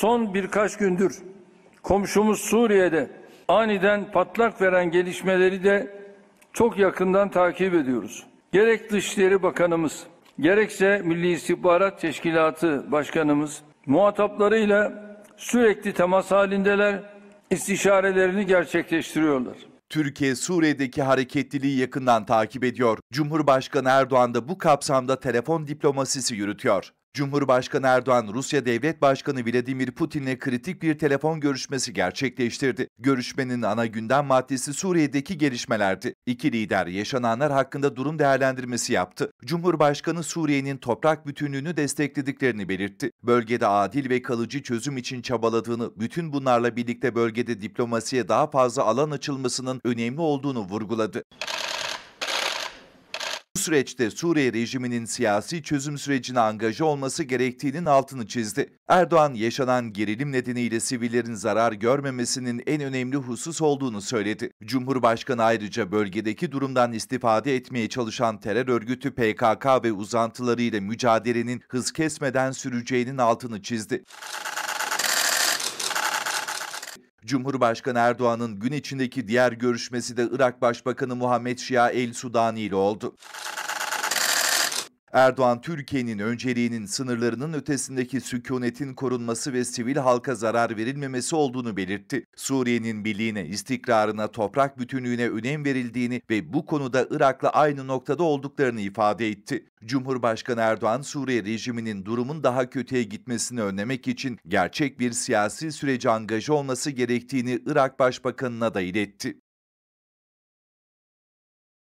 Son birkaç gündür komşumuz Suriye'de aniden patlak veren gelişmeleri de çok yakından takip ediyoruz. Gerek Dışişleri Bakanımız, gerekse Milli İstihbarat Teşkilatı Başkanımız muhataplarıyla sürekli temas halindeler, istişarelerini gerçekleştiriyorlar. Türkiye Suriye'deki hareketliliği yakından takip ediyor. Cumhurbaşkanı Erdoğan da bu kapsamda telefon diplomasisi yürütüyor. Cumhurbaşkanı Erdoğan, Rusya Devlet Başkanı Vladimir Putin'le kritik bir telefon görüşmesi gerçekleştirdi. Görüşmenin ana gündem maddesi Suriye'deki gelişmelerdi. İki lider yaşananlar hakkında durum değerlendirmesi yaptı. Cumhurbaşkanı Suriye'nin toprak bütünlüğünü desteklediklerini belirtti. Bölgede adil ve kalıcı çözüm için çabaladığını, bütün bunlarla birlikte bölgede diplomasiye daha fazla alan açılmasının önemli olduğunu vurguladı süreçte Suriye rejiminin siyasi çözüm sürecine angaja olması gerektiğinin altını çizdi. Erdoğan yaşanan gerilim nedeniyle sivillerin zarar görmemesinin en önemli husus olduğunu söyledi. Cumhurbaşkanı ayrıca bölgedeki durumdan istifade etmeye çalışan terör örgütü PKK ve uzantılarıyla mücadelenin hız kesmeden süreceğinin altını çizdi. Cumhurbaşkanı Erdoğan'ın gün içindeki diğer görüşmesi de Irak Başbakanı Muhammed Şia El Sudani ile oldu. Erdoğan, Türkiye'nin önceliğinin sınırlarının ötesindeki sükunetin korunması ve sivil halka zarar verilmemesi olduğunu belirtti. Suriye'nin birliğine, istikrarına, toprak bütünlüğüne önem verildiğini ve bu konuda Irak'la aynı noktada olduklarını ifade etti. Cumhurbaşkanı Erdoğan, Suriye rejiminin durumun daha kötüye gitmesini önlemek için gerçek bir siyasi sürece angaja olması gerektiğini Irak Başbakanı'na da iletti.